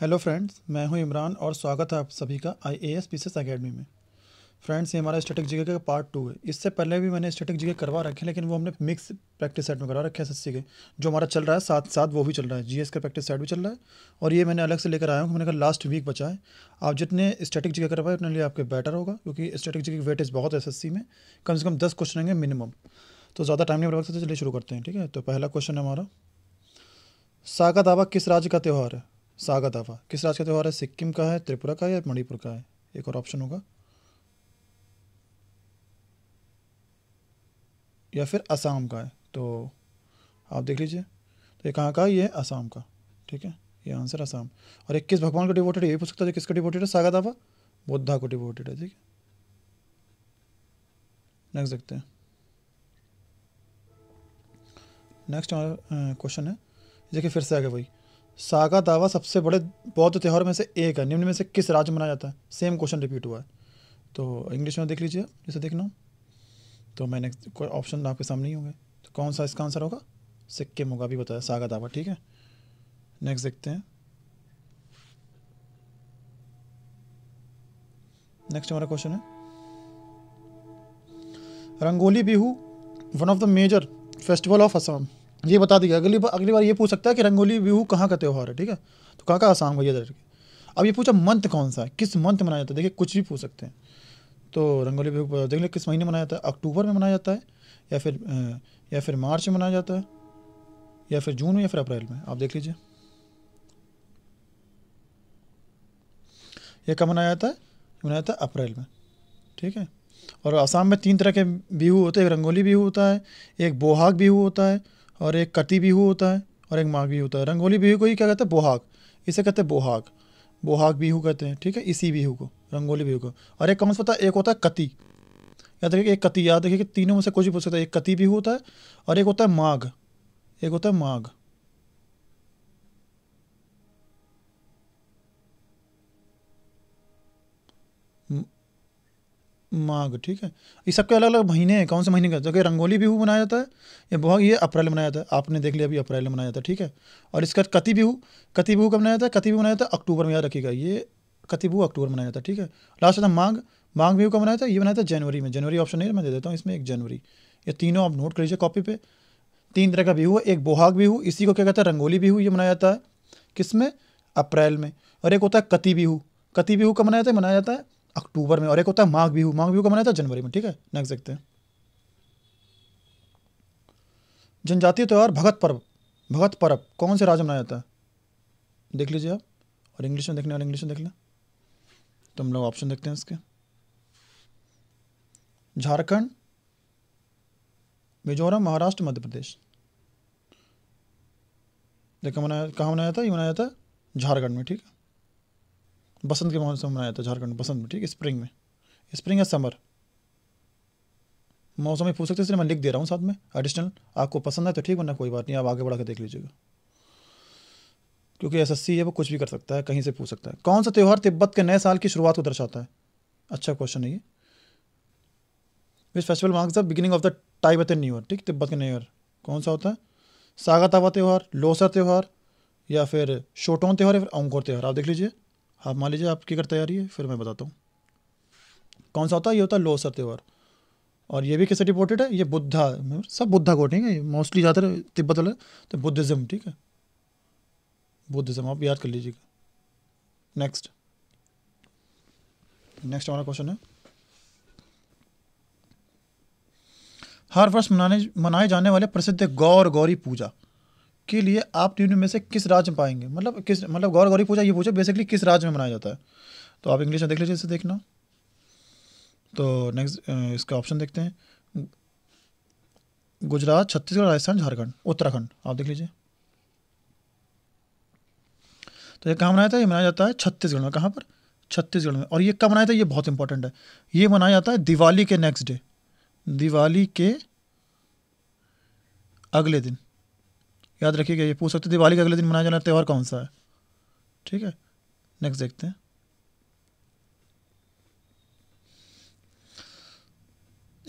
hello friends मैं हूं इमरान और स्वागत है आप सभी का I A S PCS academy में फ्रेंड्स ये हमारा स्टेटिक जीके का पार्ट टू है इससे पहले भी मैंने स्टेटिक जीके करवा रखे लेकिन वो हमने मिक्स प्रैक्टिस सेट में करवा रखे एस एस के जो हमारा चल रहा है साथ साथ वो भी चल रहा है जीएस का प्रैक्टिस सेट भी चल रहा है और ये मैंने अलग से लेकर आया हूँ मैंने कहा लास्ट वीक बचा है आप जितने स्टेटिक जीके करवाए उतने लिए आपके बेटर होगा क्योंकि स्टेटिक जी की वेटेज बहुत है एस में कम से कम दस क्वेश्चन होंगे मिनिमम तो ज़्यादा टाइम नहीं बढ़ सकते चलिए शुरू करते हैं ठीक है तो पहला क्वेश्चन है हमारा सागा दावा किस राज्य का त्यौहार है सागा दावा किस राज्य का त्यौहार है सिक्किम का है त्रिपुरा का है या मणिपुर का है एक और ऑप्शन होगा या फिर असम का है तो आप देख लीजिए तो ये कहाँ का ये असम का ठीक है ये आंसर असम और एक किस भगवान का डिवोटेड है ये पूछ सकता है किसका डिवोटेड है सागा दावा बुद्धा को डिवोटेड है ठीक है नेक्स्ट देखते हैं नेक्स्ट हमारा क्वेश्चन है देखिए फिर से आगे वही सागा दावा सबसे बड़े बौद्ध त्यौहार में से एक है निम्न में से किस राज्य में मनाया जाता है सेम क्वेश्चन रिपीट हुआ है तो इंग्लिश में देख लीजिए जैसे देखना तो मैंने कोई ऑप्शन आपके सामने ही होंगे तो कौन सा इसका आंसर होगा सिक्किम होगा भी बताया सागा दावा ठीक है नेक्स्ट देखते हैं नेक्स्ट हमारा क्वेश्चन है Rongali Bihu one of the major festival of Assam ये बता दीजिए अगली बार अगली बार ये पूछ सकता है कि रंगोली बिहू कहाँ का त्यौहार है ठीक है तो कहाँ का आसाम भैया दर्ज अब ये पूछा मंथ कौन सा है किस मंथ मनाया जाता है देखिए कुछ भी पूछ सकते हैं तो रंगोली बिहू देख लें किस महीने मनाया जाता है अक्टूबर में मनाया जाता है या फिर या फिर मार्च में मनाया जाता है या फिर जून में या फिर अप्रैल में आप देख लीजिए यह कब मनाया जाता है मनाया जाता है अप्रैल में ठीक है और आसाम में तीन तरह के बिहू होते हैं एक रंगोली बिहू होता है एक बोहाग बिहू होता है और एक कति बिहू होता है और एक माघ बिहू होता है रंगोली बिहू को ही क्या कहते हैं बोहाग इसे कहते हैं बोहाग बोहाग बिहू कहते हैं ठीक है इसी बिहू को रंगोली बिहू को और एक कौन सा होता है एक होता है कति याद देखिए एक कति याद देखिए कि तीनों में से कुछ भी पूछ सकता है एक कति बिहू होता है और एक होता है माघ एक होता है माघ माघ ठीक है ये सबके अलग अलग महीने हैं कौन से महीने का कि रंगोली बिहू मनाया जाता है ये बहुत ये अप्रैल में मनाया जाता है आपने देख लिया अभी अप्रैल में मनाया जाता है ठीक है और इसका कति बिहू कति बिहू कब मनाया जाता है कति बिहू मनाया जाता है अक्टूबर में याद रखिएगा ये कति बिहू अक्टूबर मनाया जाता है ठीक है लास्ट होता है माघ माघ बिहू कब मनाया जाता है ये मनाया था जनवरी में जनवरी ऑप्शन नहीं मैं दे देता हूँ इसमें एक जनवरी ये तीनों आप नोट कर लीजिए कॉपी पे तीन तरह का बिहू है एक बोहाग बिहू इसी को क्या कहता है रंगोली बिहू ये मनाया जाता है किस में अप्रैल में और एक होता है कति बिहू कति बिहू कब मनाया जाता है मनाया जाता है अक्टूबर में और एक होता है माघ बिहू माघ बिहू का मनाया था जनवरी में ठीक है नेक्स्ट देखते हैं जनजातीय त्यौहार भगत पर्व भगत पर्व कौन से राज्य में मनाया जाता है देख लीजिए आप और इंग्लिश में देखने वाले इंग्लिश में देख लें तो हम लोग ऑप्शन देखते हैं इसके झारखंड मिजोरम महाराष्ट्र मध्य प्रदेश देखो मनाया कहाँ मनाया था ये मनाया जाता है झारखंड में ठीक है बसंत के मौसम में मनाया जाता है झारखंड बसंत में ठीक है स्प्रिंग में स्प्रिंग या समर मौसम में पूछ सकते इसलिए मैं लिख दे रहा हूँ साथ में एडिशनल आपको पसंद है तो ठीक वरना कोई बात नहीं आप आगे बढ़ा के देख लीजिएगा क्योंकि एसएससी है वो कुछ भी कर सकता है कहीं से पूछ सकता है कौन सा त्यौहार तिब्बत के नए साल की शुरुआत को दर्शाता है अच्छा क्वेश्चन है ये which festival marks the beginning of the Tibetan new year ठीक तिब्बत के नए ईयर कौन सा होता है सागा तावा त्यौहार लोसर त्यौहार या फिर शोटोन त्यौहार या फिर अंकुर त्यौहार आप देख लीजिए आप मान लीजिए आपकी अगर तैयारी है फिर मैं बताता हूँ कौन सा होता है ये होता है लोसर त्यौहार और ये भी किससे रिपोर्टेड है ये बुद्धा सब बुद्धा को ठीक है मोस्टली ज़्यादातर तिब्बत वाले तो बुद्धिज़्म ठीक है बुद्धिज़्म आप याद कर लीजिएगा नेक्स्ट नेक्स्ट हमारा क्वेश्चन है हर वर्ष मनाने मनाए जाने वाले प्रसिद्ध गौर गौरी पूजा के लिए आप तीनों में से किस राज्य में पाएंगे मतलब किस मतलब गौर गौरी पूजा ये पूछा बेसिकली किस राज्य में मनाया जाता है तो आप इंग्लिश में देख लीजिए इसे देखना तो नेक्स्ट इसका ऑप्शन देखते हैं गुजरात छत्तीसगढ़ राजस्थान झारखंड उत्तराखंड आप देख लीजिए तो ये कहाँ मनाया जाता है ये मनाया जाता है छत्तीसगढ़ में कहाँ पर छत्तीसगढ़ में और ये कब मनाया जाता है ये बहुत इंपॉर्टेंट है ये मनाया जाता है दिवाली के नेक्स्ट डे दिवाली के अगले दिन याद रखिएगा ये पूछ सकते दिवाली का अगले दिन मनाया जाने त्यौहार कौन सा है ठीक है नेक्स्ट देखते हैं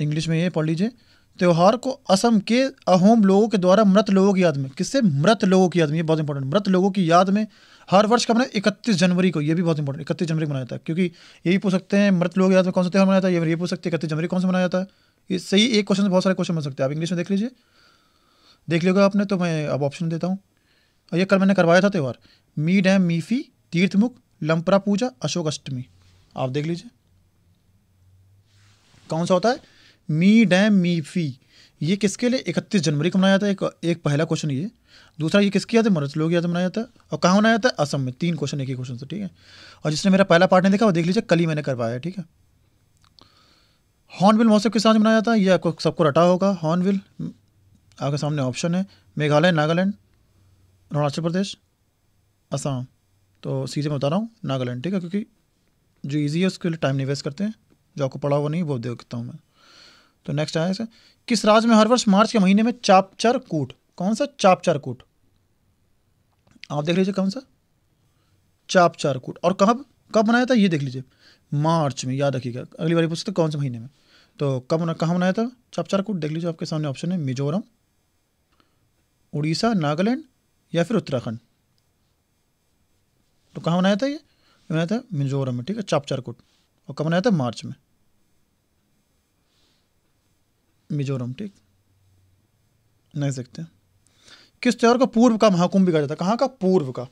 इंग्लिश में ये पढ़ लीजिए त्यौहार को असम के अहोम लोगों के द्वारा मृत लोगों की याद में किससे मृत लोगों की याद में ये बहुत इंपॉर्टेंट मृत लोगों की याद में हर वर्ष का मना इकतीस जनवरी को ये भी बहुत इंपॉर्टेंट इकतीस जनवरी को मनाया जाता है क्योंकि ये भी पूछ सकते हैं मृत लोगों की याद में कौन सा त्यौहार मनाया जाता है ये पूछ सकते हैं इकतीस जनवरी कौन सा मनाया जाता है इससे एक क्वेश्चन बहुत सारे क्वेश्चन बन सकते हैं आप इंग्लिश में देख लीजिए देख लिया आपने तो मैं अब ऑप्शन देता हूँ और ये कल मैंने करवाया था त्यौहार मी डैम मीफी तीर्थमुख लंपरा पूजा अशोक अष्टमी आप देख लीजिए कौन सा होता है मी डैम मीफी ये किसके लिए इकतीस जनवरी को मनाया जाता है एक, एक पहला क्वेश्चन ये दूसरा ये किसकी याद है मरत लोग याद मनाया जाता है और कहाँ मनाया जाता है असम में तीन क्वेश्चन एक ही क्वेश्चन से ठीक है और जिसने मेरा पहला पार्ट नहीं देखा वो देख लीजिए कल ही मैंने करवाया ठीक है हॉर्नविल महोत्सव के साथ मनाया जाता है ये आपको सबको रटा होगा हॉर्नविल आपके सामने ऑप्शन है मेघालय नागालैंड अरुणाचल प्रदेश असम तो सीधे मैं बता रहा हूँ नागालैंड ठीक है क्योंकि जो ईजी है उसके लिए टाइम नहीं वेस्ट करते हैं जो आपको पढ़ा हुआ नहीं वो देखता हूँ मैं तो नेक्स्ट आया सर किस राज्य में हर वर्ष मार्च के महीने में चापचर कूट कौन सा चापचर कूट आप देख लीजिए कौन सा चापचर कूट और कब कब मनाया था ये देख लीजिए मार्च में याद रखिएगा अगली बार पूछते कौन से महीने में तो कब कहाँ मनाया था चापचर कूट देख लीजिए आपके सामने ऑप्शन है मिजोरम उड़ीसा नागालैंड या फिर उत्तराखंड तो कहाँ बनाया था ये बनाया था मिजोरम में ठीक है चापचारकुट और कब बनाया था मार्च में मिजोरम ठीक नहीं देखते किस त्यौहार को पूर्व का महाकुंभ भी कहा जाता है कहाँ का पूर्व का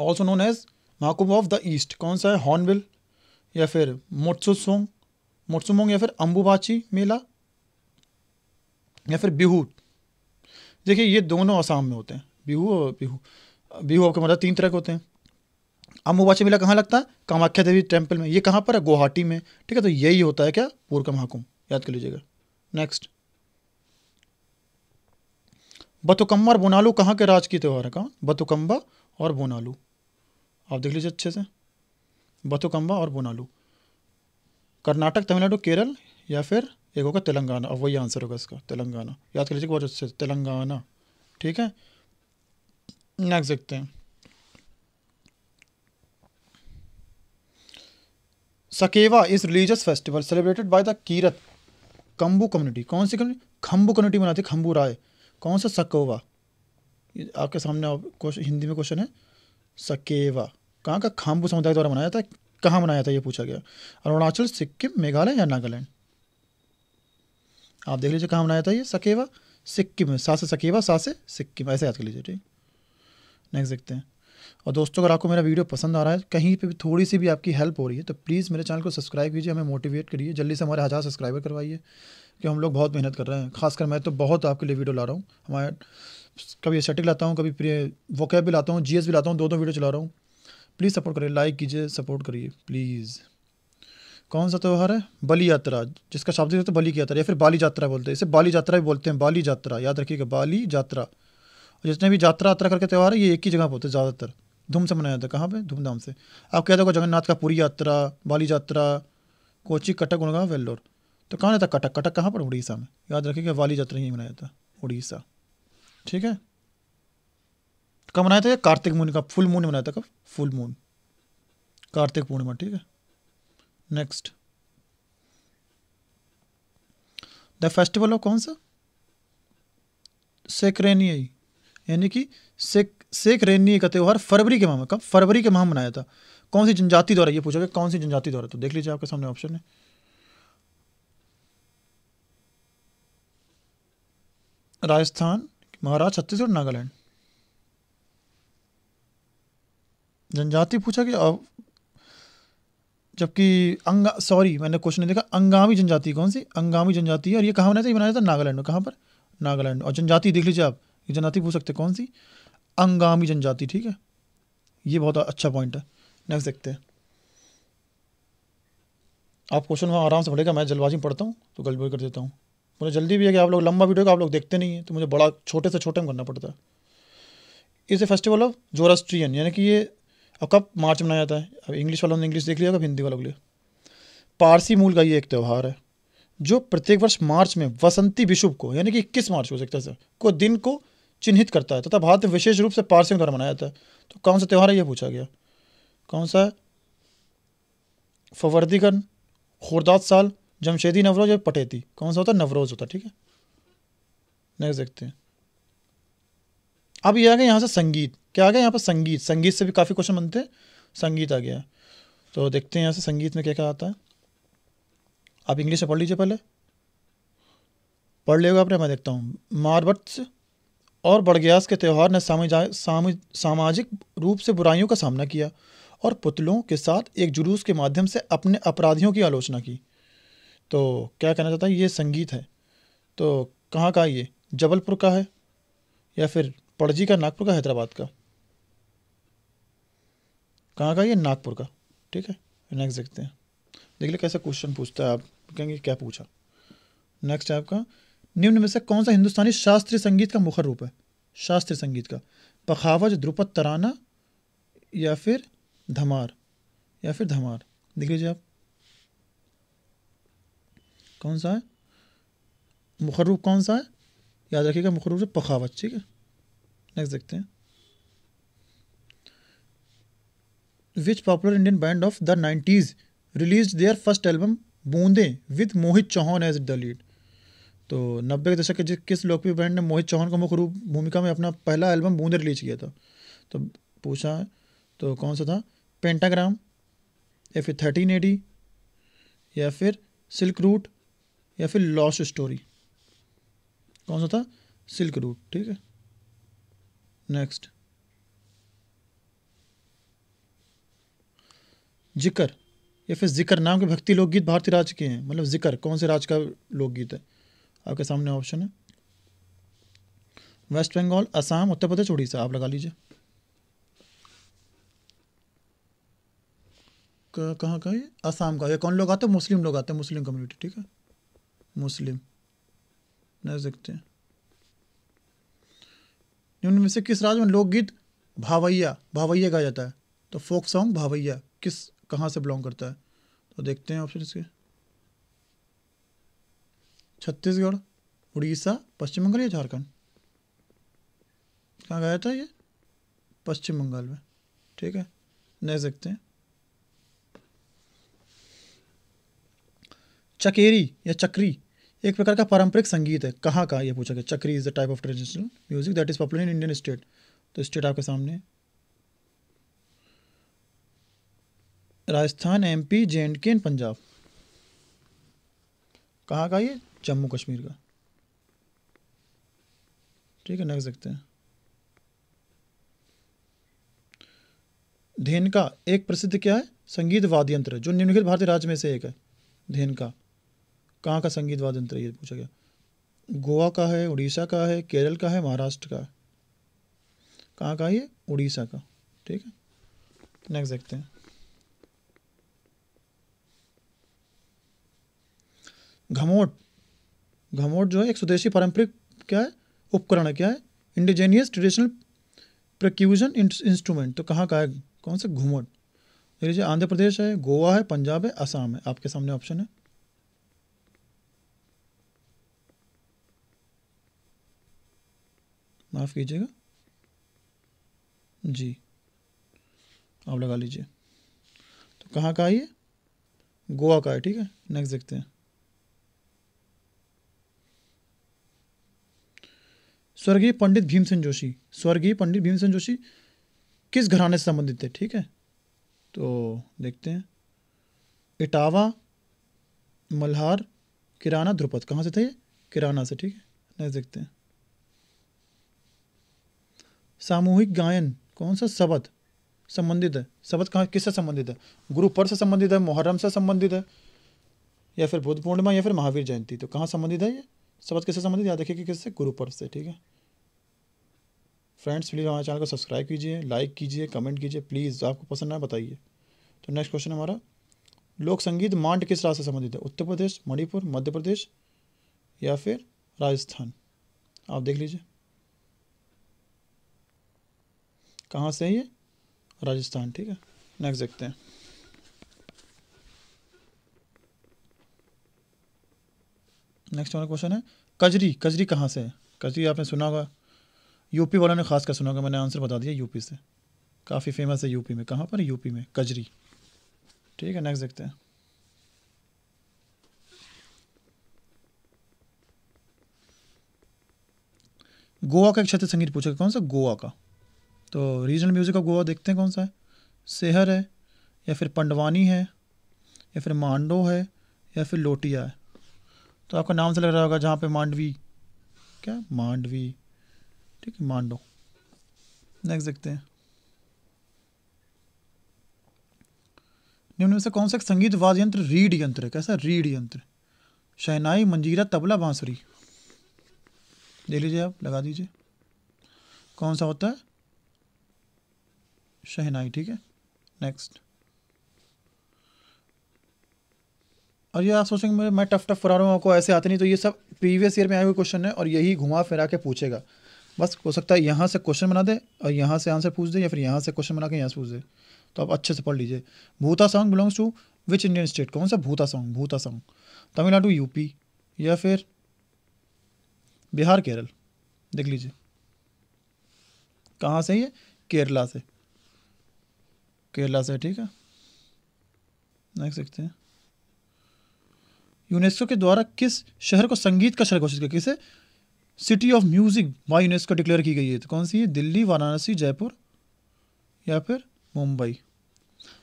also known as Mahakumbh of the east कौन सा है हॉर्नविल या फिर मोटसुसोंग मोटसुमोंग या फिर अंबुबाची मेला या फिर बिहू देखिए ये दोनों आसाम में होते हैं बिहू और बिहू बिहू आपको मतलब तीन तरह के होते हैं अम्बुबाची मेला कहाँ लगता है कामाख्या देवी टेम्पल में ये कहाँ पर है गुवाहाटी में ठीक है तो यही होता है क्या पूर्व का महाकुंभ याद कर लीजिएगा नेक्स्ट बतुकम्बा और बोनालू कहाँ के राज की त्यौहार है कहाँ बतुकम्बा और बोनालू आप देख लीजिए अच्छे से बतुकम्बा और बोनालू कर्नाटक तमिलनाडु केरल या फिर एक होगा तेलंगाना अब वही आंसर होगा इसका तेलंगाना याद कर लीजिए बहुत अच्छे तेलंगाना ठीक है नेक्स्ट देखते हैं Sakewa is religious festival celebrated by the Kirat Khambu community कौन सी कम्युनिटी खम्बू कम्युनिटी बनाती है खम्बू राय कौन सा सकोवा आपके सामने क्वेश्चन हिंदी में क्वेश्चन है सकेवा कहाँ का खाम्बू समुदाय द्वारा मनाया जाता है कहाँ मनाया जाता है ये पूछा गया अरुणाचल सिक्किम मेघालय या नागालैंड आप देख लीजिए कहाँ बनाया था ये सकेवा सिक्किम सा से सकेवा सा से सिक्किम ऐसे याद कर लीजिए ठीक नेक्स्ट देखते हैं और दोस्तों अगर आपको मेरा वीडियो पसंद आ रहा है कहीं पे भी थोड़ी सी भी आपकी हेल्प हो रही है तो प्लीज़ मेरे चैनल को सब्सक्राइब कीजिए हमें मोटिवेट करिए जल्दी से हमारे हज़ार सब्सक्राइबर करवाइए कि हम लोग बहुत मेहनत कर रहे हैं खासकर मैं तो बहुत आपके लिए वीडियो ला रहा हूँ हमारे कभी एसेटिक लाता हूँ कभी वोकैब भी लाता हूँ जी भी लाता हूँ दो दो वीडियो चला रहा हूँ प्लीज़ सपोर्ट करिए लाइक कीजिए सपोर्ट करिए प्लीज़ कौन सा त्यौहार है बलि यात्रा जिसका होता तो बलि की यात्रा या फिर बाली यात्रा बोलते हैं इसे बाली यात्रा भी बोलते हैं बाली यात्रा याद रखिएगा बाली यात्रा और जितने भी यात्रा यात्रा करके त्यौहार है ये एक ही जगह पर होते हैं ज़्यादातर धूम से मनाया जाता है कहाँ पर धूमधाम से आप कहते हो जगन्नाथ का पूरी यात्रा बाली यात्रा कोची कटक गुड़गांव वेल्लोर तो कहाँ रहता कटक कटक कहाँ पर उड़ीसा में याद रखिएगा बाली यात्रा ही मनाया जाता उड़ीसा ठीक है कब मनाया था कार्तिक मून का फुल मून मनाया था कब फुल मून कार्तिक पूर्णिमा ठीक है नेक्स्ट द फेस्टिवल ऑफ कौन सा सेक्रेनियई यानी कि सेक सेक्रेनिय का त्यौहार फरवरी के माह में कब फरवरी के माह मनाया था कौन सी जनजाति द्वारा ये पूछा गया कौन सी जनजाति द्वारा तो देख लीजिए आपके सामने ऑप्शन है राजस्थान महाराष्ट्र छत्तीसगढ़ नागालैंड जनजाति पूछा गया जबकि अंगा सॉरी मैंने क्वेश्चन नहीं देखा अंगामी जनजाति कौन सी अंगामी जनजाति है और ये कहाँ बनाया था ये बनाया था नागालैंड में कहाँ पर नागालैंड और जनजाति देख लीजिए आप ये जनजाति पूछ सकते कौन सी अंगामी जनजाति ठीक है ये बहुत अच्छा पॉइंट है नेक्स्ट देखते हैं आप क्वेश्चन वहाँ आराम से पढ़ेगा मैं जल्दबाजी में पढ़ता हूँ तो गलबोल कर देता हूँ मुझे जल्दी भी है कि आप लोग लंबा वीडियो का आप लोग देखते नहीं है तो मुझे बड़ा छोटे से छोटे में करना पड़ता है इसे फेस्टिवल ऑफ जोरास्ट्रियन यानी कि ये और कब मार्च मनाया जाता है अब इंग्लिश वालों ने इंग्लिश देख लिया कब हिंदी वालों के लिए पारसी मूल का ये एक त्यौहार है जो प्रत्येक वर्ष मार्च में वसंती विशुभ को यानी कि इक्कीस मार्च हो सकता है को दिन को चिन्हित करता है तथा भारत में विशेष रूप से पारसियों द्वारा मनाया जाता है तो कौन सा त्यौहार है यह पूछा गया कौन सा है फवर्दीगन खुरदात साल जमशेदी नवरोज या पटेती कौन सा होता है नवरोज होता है ठीक है नेक्स्ट देखते हैं अब यह आ गया यहाँ से संगीत क्या आ गया यहाँ पर संगीत संगीत से भी काफ़ी क्वेश्चन बनते हैं संगीत आ गया तो देखते हैं यहाँ से संगीत में क्या क्या आता है आप इंग्लिश में पढ़ लीजिए पहले पढ़ लिया आपने मैं देखता हूँ मारबट्स और बड़ग्यास के त्यौहार ने सामाजिक रूप से बुराइयों का सामना किया और पुतलों के साथ एक जुलूस के माध्यम से अपने अपराधियों की आलोचना की तो क्या कहना चाहता है ये संगीत है तो कहाँ का ये जबलपुर का है या फिर पड़जी का नागपुर का हैदराबाद का कहाँ का ये नागपुर का ठीक है नेक्स्ट देखते हैं देख लिया कैसा क्वेश्चन पूछता है आप कहेंगे क्या पूछा नेक्स्ट है आपका निम्न में से कौन सा हिंदुस्तानी शास्त्रीय संगीत का मुखर रूप है शास्त्रीय संगीत का पखावज द्रुपद तराना या फिर धमार या फिर धमार देख लीजिए आप कौन सा है मुखर रूप कौन सा है याद रखिएगा मुखर रूप से पखावज ठीक है नेक्स्ट देखते हैं which popular Indian band of the nineties release their first album Boondein with Mohit Chauhan as the lead तो नब्बे के दशक के जिस किस लोकप्रिय बैंड ने मोहित चौहान को मुख्य रूप भूमिका में अपना पहला एल्बम बूंदे रिलीज किया था तो पूछा तो कौन सा था पेंटाग्राम या फिर थर्टीन एडी या फिर सिल्क रूट या फिर लॉस्ट स्टोरी कौन सा था सिल्क रूट ठीक है नेक्स्ट जिक्र या फिर जिक्र नाम के भक्ति लोकगीत भारतीय राज्य के हैं मतलब जिक्र कौन से राज्य का लोकगीत है आपके सामने ऑप्शन है वेस्ट बंगाल असम उत्तर प्रदेश उड़ीसा आप लगा लीजिए कहाँ का ये असम का ये कौन लोग आते हैं मुस्लिम लोग आते हैं मुस्लिम कम्युनिटी ठीक है मुस्लिम नहीं सकते हैं निम्न में से किस राज्य में लोकगीत भावैया भावैया गाया जाता है तो फोक सॉन्ग भावैया किस कहाँ से बिलोंग करता है तो देखते हैं ऑप्शन इसके छत्तीसगढ़ उड़ीसा पश्चिम बंगाल या झारखंड कहाँ गया था ये पश्चिम बंगाल में ठीक है नहीं सकते हैं चकेरी या चक्री एक प्रकार का पारंपरिक संगीत है कहाँ का ये पूछा गया Chakri is the type of traditional music that is popular in Indian state तो स्टेट आपके सामने Rajasthan MP J and K and Punjab कहाँ का ये जम्मू कश्मीर का ठीक है नेक्स्ट देखते हैं का एक प्रसिद्ध क्या है संगीत वाद्य यंत्र जो निम्नलिखित भारतीय राज्य में से एक है का कहाँ का संगीत वाद्य यंत्र ये पूछा गया गोवा का है उड़ीसा का है केरल का है महाराष्ट्र का है कहाँ का ये उड़ीसा का ठीक है नेक्स्ट देखते हैं घमोट घमोट जो है एक स्वदेशी पारंपरिक क्या है उपकरण है क्या है इंडिजेनियस ट्रेडिशनल प्रक्यूजन इंस्ट्रूमेंट तो कहाँ का है कौन सा घूमट देख लीजिए आंध्र प्रदेश है गोवा है पंजाब है आसाम है आपके सामने ऑप्शन है माफ़ कीजिएगा जी आप लगा लीजिए तो कहाँ का है ये गोवा का है ठीक है नेक्स्ट देखते हैं स्वर्गीय पंडित भीमसेन जोशी स्वर्गीय पंडित भीमसेन जोशी किस घराने से संबंधित थे ठीक है तो देखते हैं इटावा मल्हार किराना ध्रुपद कहाँ से थे ये किराना से ठीक है नेक्स्ट देखते हैं सामूहिक गायन कौन सा शबद संबंधित है शबद कहाँ किससे संबंधित है गुरु पर से संबंधित है मुहर्रम से संबंधित है या फिर बुद्ध पूर्णिमा या फिर महावीर जयंती तो कहाँ संबंधित है ये शब्द किससे संबंधित याद रखिए कि किससे गुरु पर्व से ठीक है फ्रेंड्स प्लीज़ हमारे चैनल को सब्सक्राइब कीजिए लाइक कीजिए कमेंट कीजिए प्लीज़ आपको पसंद ना बताइए तो नेक्स्ट क्वेश्चन हमारा लोक संगीत मांड किस राज्य से संबंधित है उत्तर प्रदेश मणिपुर मध्य प्रदेश या फिर राजस्थान आप देख लीजिए कहाँ से है ये राजस्थान ठीक है नेक्स्ट देखते हैं नेक्स्ट हमारा क्वेश्चन है कजरी कजरी कहाँ से है कजरी आपने सुना होगा यूपी वालों ने खास कर सुना होगा मैंने आंसर बता दिया यूपी से काफ़ी फेमस है यूपी में कहाँ पर यूपी में कजरी ठीक है नेक्स्ट देखते हैं गोवा का एक क्षेत्र संगीत पूछा कौन सा गोवा का तो रीजनल म्यूज़िक ऑफ गोवा देखते हैं कौन सा है सेहर है या फिर पंडवानी है या फिर मांडो है या फिर लोटिया है तो आपका नाम से लग रहा होगा जहाँ पे मांडवी क्या मांडवी ठीक है मांडो नेक्स्ट देखते हैं निम्न में से कौन सा संगीत वाद्य यंत्र रीढ़ यंत्र है कैसा रीढ़ यंत्र शहनाई मंजीरा तबला बांसुरी दे लीजिए आप लगा दीजिए कौन सा होता है शहनाई ठीक है नेक्स्ट और ये आप सोचेंगे मैं मैं टफ टफ फरा रहा हूँ आपको ऐसे आते नहीं तो ये सब प्रीवियस ईयर में आए हुए क्वेश्चन है और यही घुमा फिरा के पूछेगा बस हो सकता है यहाँ से क्वेश्चन बना दे और यहाँ से आंसर पूछ दे या फिर यहाँ से क्वेश्चन बना के यहाँ से पूछ दे तो आप अच्छे से पढ़ लीजिए Bhuta song belongs to which Indian state कौन सा भूता सॉन्ग भूता सॉन्ग तमिलनाडु यूपी या फिर बिहार केरल देख लीजिए कहाँ से ये केरला से केरला से ठीक है नेक्स्ट देखते हैं यूनेस्को के द्वारा किस शहर को संगीत का शहर घोषित किया किसे city of music by UNESCO declare की गई है तो कौन सी है दिल्ली वाराणसी जयपुर या फिर मुंबई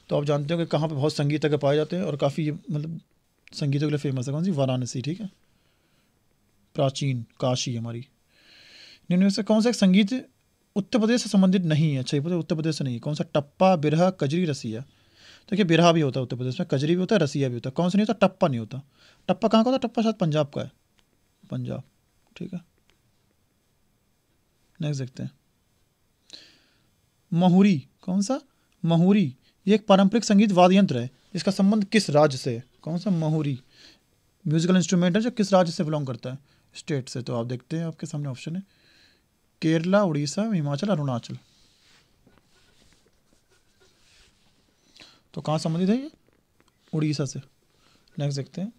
तो आप जानते हो कि कहाँ पर बहुत संगीतज्ञ पाए जाते हैं और काफ़ी मतलब संगीतों के लिए फेमस है कौन सी वाराणसी ठीक है प्राचीन काशी हमारी निम्न से कौन सा संगीत उत्तर प्रदेश से संबंधित नहीं है अच्छा ये उत्तर प्रदेश से नहीं है कौन सा टप्पा बिरहा कजरी रसिया तो देखिए बिरहा भी होता है उत्तर प्रदेश में कजरी भी होता है रसिया भी होता है कौन सा नहीं होता टप्पा नहीं होता टप्पा कहाँ का था टप्पा शायद पंजाब का है पंजाब ठीक है नेक्स्ट देखते हैं महूरी कौन सा महूरी ये एक पारंपरिक संगीत वाद्य यंत्र है इसका संबंध किस राज्य से है कौन सा महूरी म्यूजिकल इंस्ट्रूमेंट है जो किस राज्य से बिलोंग करता है स्टेट से तो आप देखते हैं आपके सामने ऑप्शन है केरला उड़ीसा हिमाचल अरुणाचल तो कहाँ संबंधित है ये उड़ीसा से नेक्स्ट देखते हैं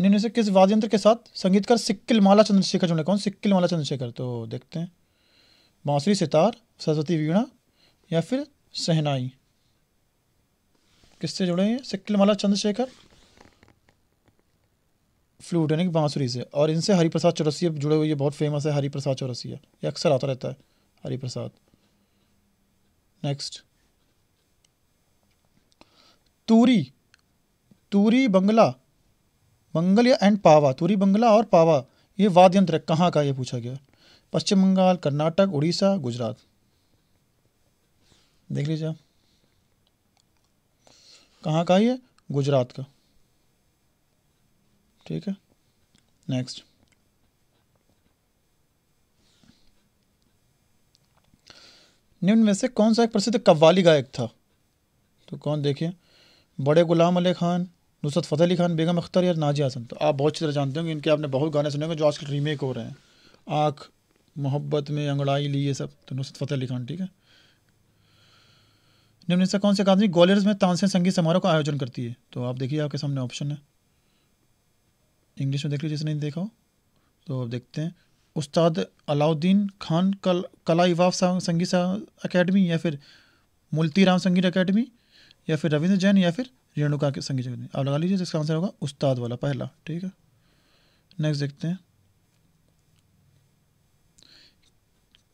निम्न से किस वाद्य यंत्र के साथ संगीतकार सिक्किल माला चंद्रशेखर जुड़े कौन सिक्किल माला चंद्रशेखर तो देखते हैं बांसुरी सितार सरस्वती वीणा या फिर सहनाई किससे जुड़े हैं सिक्किल माला चंद्रशेखर फ्लूट यानी कि बांसुरी से और इनसे हरिप्रसाद चौरसिया जुड़े हुए ये बहुत फेमस है हरिप्रसाद चौरसिया ये अक्सर आता रहता है हरिप्रसाद नेक्स्ट तूरी तूरी बंगला बंगल या एंड पावा तुरी बंगला और पावा ये वाद्य यंत्र कहाँ का ये पूछा गया पश्चिम बंगाल कर्नाटक उड़ीसा गुजरात देख लीजिए आप कहाँ का ये गुजरात का ठीक है नेक्स्ट निम्न में से कौन सा एक प्रसिद्ध कव्वाली गायक था तो कौन देखिए बड़े गुलाम अली खान नुसरत फ़तेह अली खान बेगम अख्तर या नाजिया हसन तो आप बहुत अच्छी तरह जानते होंगे इनके आपने बहुत गाने सुने होंगे जो आजकल रीमेक हो रहे हैं आँख मोहब्बत में अंगड़ाई ली ये सब तो नुसरत फ़तेह अली खान ठीक है निम्न से कौन सी अकादमी ग्वालियर में तानसेन संगीत समारोह का आयोजन करती है तो आप देखिए आपके सामने ऑप्शन है इंग्लिश में देख लीजिए जिसने नहीं देखा हो तो आप देखते हैं उस्ताद अलाउद्दीन खान कल कला इवाफ संगीत अकेडमी या फिर मुल्ती राम संगीत अकेडमी या फिर रविंद्र जैन या फिर रेणुका के संगीत जगत आप लगा लीजिए जिसका आंसर होगा उस्ताद वाला पहला ठीक है नेक्स्ट देखते हैं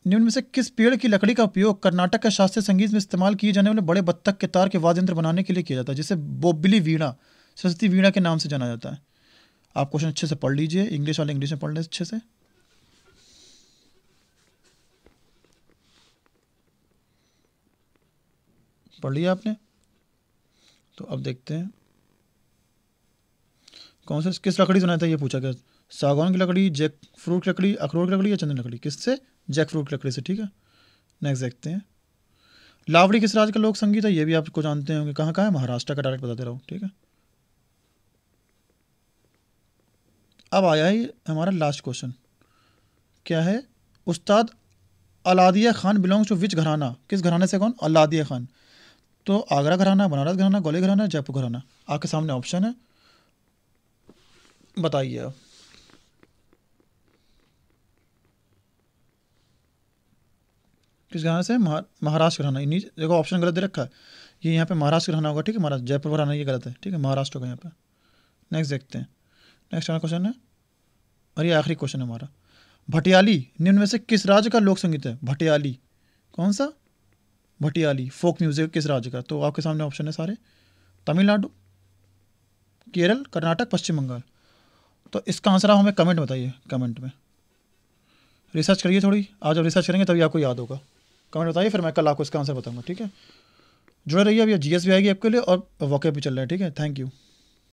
निम्न में से किस पेड़ की लकड़ी का उपयोग कर्नाटक के शास्त्रीय संगीत में इस्तेमाल किए जाने वाले बड़े बत्तख के तार के वाद्यंत्र बनाने के लिए किया जाता है जिसे बोबली वीणा सरस्वती वीणा के नाम से जाना जाता है आप क्वेश्चन अच्छे से पढ़ लीजिए इंग्लिश वाले इंग्लिश में पढ़ लें अच्छे से पढ़ लिया आपने तो अब देखते हैं कौन से किस लकड़ी से बनाया था ये पूछा गया सागौन की लकड़ी जैक फ्रूट की लकड़ी अखरोट की लकड़ी या चंदन लकड़ी किससे जैक फ्रूट की लकड़ी से ठीक है नेक्स्ट देखते हैं लावड़ी किस राज्य का लोक संगीत है ये भी आपको जानते होंगे कहाँ कहाँ है महाराष्ट्र का डायरेक्ट बताते रहो ठीक है अब आया है हमारा लास्ट क्वेश्चन क्या है Ustad Alladiya Khan belongs to which gharana किस घराने से कौन अलादिया खान तो आगरा घराना बनारस घराना ग्वालियर घराना जयपुर घराना आपके सामने ऑप्शन है बताइए आप किस घराना से महाराष्ट्र घराना इन्हीं जगह ऑप्शन गलत दे रखा है ये यहाँ पे महाराष्ट्र घराना होगा ठीक है महाराष्ट्र जयपुर घराना ये गलत है ठीक है महाराष्ट्र होगा यहाँ पे नेक्स्ट देखते हैं नेक्स्ट हमारा क्वेश्चन है और ये आखिरी क्वेश्चन है हमारा भटियाली निम्न में से किस राज्य का लोक संगीत है भटियाली कौन सा भटियाली फोक म्यूज़िक किस राज्य का तो आपके सामने ऑप्शन है सारे तमिलनाडु केरल कर्नाटक पश्चिम बंगाल तो इसका आंसर आप हमें कमेंट बताइए कमेंट में रिसर्च करिए थोड़ी आज जब रिसर्च करेंगे तभी आपको याद होगा कमेंट बताइए फिर मैं कल आपको इसका आंसर बताऊँगा ठीक है जुड़े रहिए अभी जी एस भी आएगी आपके लिए और वॉकअप भी चल रहा है ठीक है थैंक यू